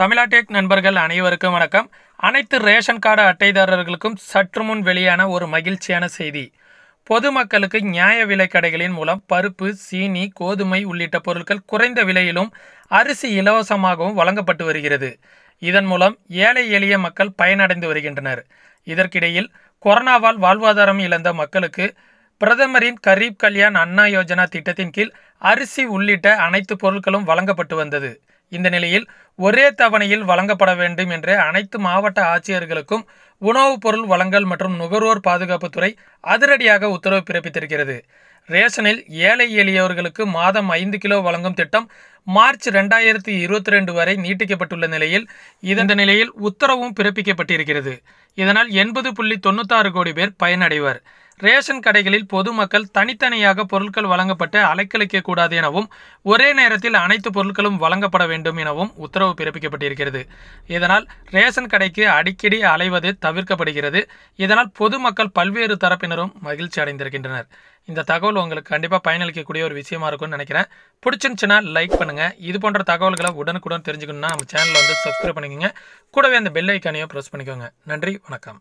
தமிழாடெக் நண்பர்கள் அனைவருக்கும் வணக்கம் அனைத்து ரேஷன் கார்டு அட்டைதாரர்களுக்கும் சற்று முன் வெளியான ஒரு மகிழ்ச்சியான செய்தி பொதுமக்களுக்கு நியாய விலை கடைகளின் மூலம் பருப்பு சீனி கோதுமை உள்ளிட்ட பொருட்கள் குறைந்த விலையிலும் அரிசி இலவசமாகவும் வழங்கப்பட்டு வருகிறது இதன் மூலம் ஏழை எளிய மக்கள் பயனடைந்து வருகின்றனர் இதற்கிடையில் கொரோனாவால் வாழ்வாதாரம் இழந்த மக்களுக்கு பிரதமரின் கரீப் கல்யாண் அன்னா யோஜனா திட்டத்தின் கீழ் அரிசி உள்ளிட்ட அனைத்து பொருட்களும் வழங்கப்பட்டு வந்தது இந்த நிலையில் ஒரே தவணையில் வழங்கப்பட வேண்டும் என்று அனைத்து மாவட்ட ஆட்சியர்களுக்கும் உணவுப் பொருள் வழங்கல் மற்றும் நுகர்வோர் பாதுகாப்புத்துறை அதிரடியாக உத்தரவு பிறப்பித்திருக்கிறது ரேஷனில் ஏழை எளியவர்களுக்கு மாதம் ஐந்து கிலோ வழங்கும் திட்டம் மார்ச் ரெண்டாயிரத்தி இருபத்தி ரெண்டு வரை நீட்டிக்கப்பட்டுள்ள நிலையில் இதன் நிலையில் உத்தரவும் பிறப்பிக்கப்பட்டிருக்கிறது இதனால் எண்பது புள்ளி தொண்ணூத்தாறு கோடி பேர் பயனடைவர் ரேஷன் கடைகளில் பொதுமக்கள் தனித்தனியாக பொருட்கள் வழங்கப்பட்டு அலைக்கழிக்க கூடாது எனவும் ஒரே நேரத்தில் அனைத்து பொருட்களும் வழங்கப்பட வேண்டும் எனவும் உத்தரவு பிறப்பிக்கப்பட்டிருக்கிறது இதனால் ரேஷன் கடைக்கு அடிக்கடி அலைவது தவிர்க்கப்படுகிறது இதனால் பொதுமக்கள் பல்வேறு தரப்பினரும் மகிழ்ச்சி அடைந்திருக்கின்றனர் இந்த தகவல் உங்களுக்கு கண்டிப்பாக பயனளிக்கக்கூடிய ஒரு விஷயமா இருக்கும்னு நினைக்கிறேன் பிடிச்சிருந்துச்சுன்னா லைக் பண்ணுங்கள் இது போன்ற தகவல்களை உடனுக்குடன் தெரிஞ்சுக்கணும்னா நம்ம சேனலில் வந்து சப்ஸ்கிரைப் பண்ணிக்கோங்க கூடவே அந்த பெல் ஐக்கானையும் ப்ரெஸ் பண்ணிக்கோங்க நன்றி வணக்கம்